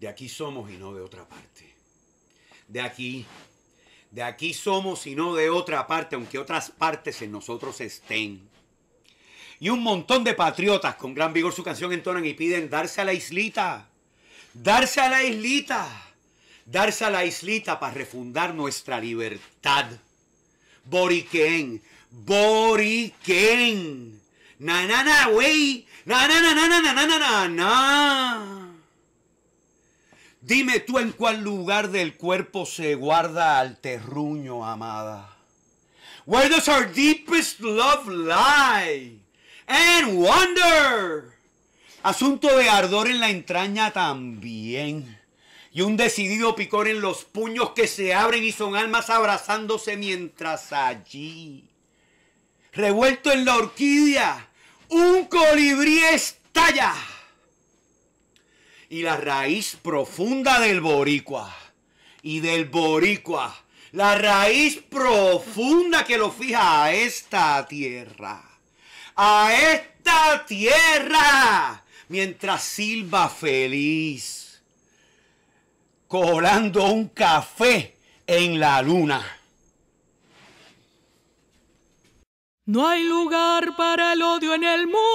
De aquí somos y no de otra parte. De aquí, de aquí somos y no de otra parte, aunque otras partes en nosotros estén. Y un montón de patriotas con gran vigor su canción entonan y piden darse a la islita. Darse a la islita. Darse a la islita para refundar nuestra libertad. Boriquén. Boriquén. Na, na, na, güey. Na, na, na, na, na, na, na, na, na. Dime tú en cuál lugar del cuerpo se guarda al terruño, amada. Where does our deepest love lie? And wonder. Asunto de ardor en la entraña también. Y un decidido picor en los puños que se abren y son almas abrazándose mientras allí. Revuelto en la orquídea, un colibrí estalla y la raíz profunda del boricua. Y del boricua. La raíz profunda que lo fija a esta tierra. A esta tierra. Mientras silba feliz. Colando un café en la luna. No hay lugar para el odio en el mundo.